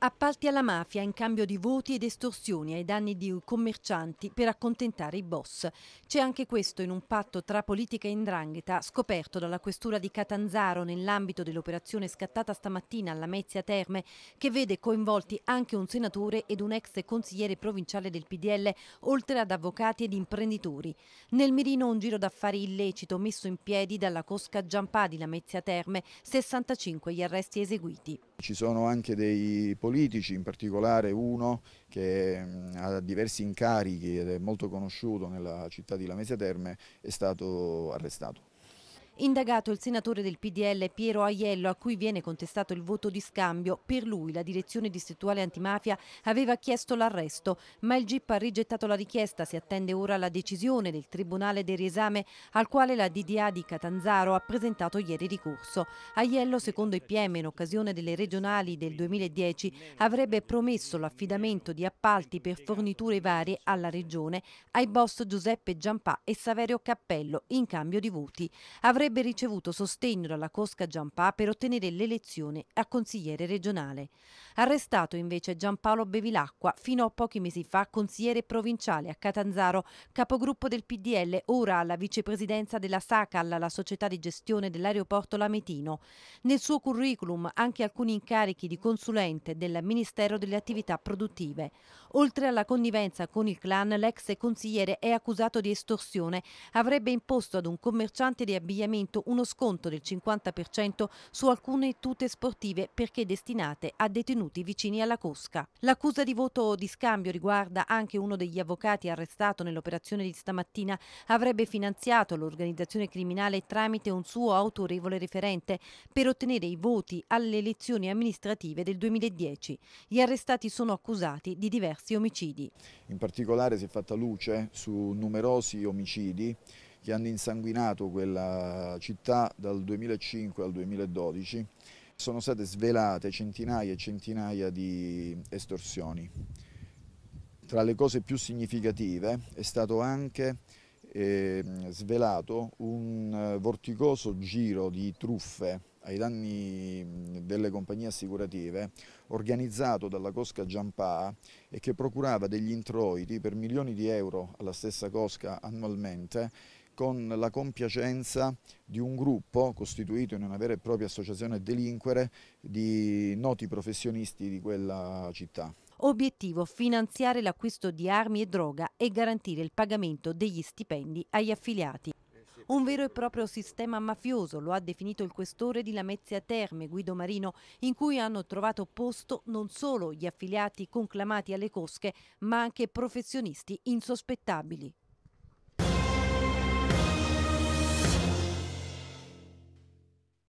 Appalti alla mafia in cambio di voti ed estorsioni ai danni di commercianti per accontentare i boss. C'è anche questo in un patto tra politica e indrangheta scoperto dalla questura di Catanzaro nell'ambito dell'operazione scattata stamattina alla Mezia Terme che vede coinvolti anche un senatore ed un ex consigliere provinciale del PDL oltre ad avvocati ed imprenditori. Nel mirino un giro d'affari illecito messo in piedi dalla Cosca Giampà di Lamezia Terme, 65 gli arresti eseguiti. Ci sono anche dei politici, in particolare uno che mm, ha diversi incarichi ed è molto conosciuto nella città di Lamezia Terme, è stato arrestato. Indagato il senatore del PDL Piero Aiello a cui viene contestato il voto di scambio, per lui la direzione distrettuale antimafia aveva chiesto l'arresto, ma il GIP ha rigettato la richiesta, si attende ora la decisione del Tribunale del riesame al quale la DDA di Catanzaro ha presentato ieri ricorso. Aiello, secondo i PM, in occasione delle regionali del 2010 avrebbe promesso l'affidamento di appalti per forniture varie alla regione ai boss Giuseppe Giampà e Saverio Cappello in cambio di voti. Avrebbe avrebbe ricevuto sostegno dalla Cosca Giampà per ottenere l'elezione a consigliere regionale. Arrestato invece Giampaolo Bevilacqua, fino a pochi mesi fa consigliere provinciale a Catanzaro, capogruppo del PDL, ora alla vicepresidenza della SACAL, la società di gestione dell'aeroporto Lametino. Nel suo curriculum anche alcuni incarichi di consulente del Ministero delle Attività Produttive. Oltre alla connivenza con il clan, l'ex consigliere è accusato di estorsione. Avrebbe imposto ad un commerciante di abbigliamento uno sconto del 50% su alcune tute sportive perché destinate a detenuti vicini alla cosca. L'accusa di voto di scambio riguarda anche uno degli avvocati arrestato nell'operazione di stamattina. Avrebbe finanziato l'organizzazione criminale tramite un suo autorevole referente per ottenere i voti alle elezioni amministrative del 2010. Gli arrestati sono accusati di diverse diversi omicidi. In particolare si è fatta luce su numerosi omicidi che hanno insanguinato quella città dal 2005 al 2012. Sono state svelate centinaia e centinaia di estorsioni. Tra le cose più significative è stato anche eh, svelato un eh, vorticoso giro di truffe ai danni delle compagnie assicurative organizzato dalla Cosca Giampà e che procurava degli introiti per milioni di euro alla stessa Cosca annualmente con la compiacenza di un gruppo costituito in una vera e propria associazione delinquere di noti professionisti di quella città. Obiettivo finanziare l'acquisto di armi e droga e garantire il pagamento degli stipendi agli affiliati. Un vero e proprio sistema mafioso, lo ha definito il questore di Lamezia Terme, Guido Marino, in cui hanno trovato posto non solo gli affiliati conclamati alle cosche, ma anche professionisti insospettabili.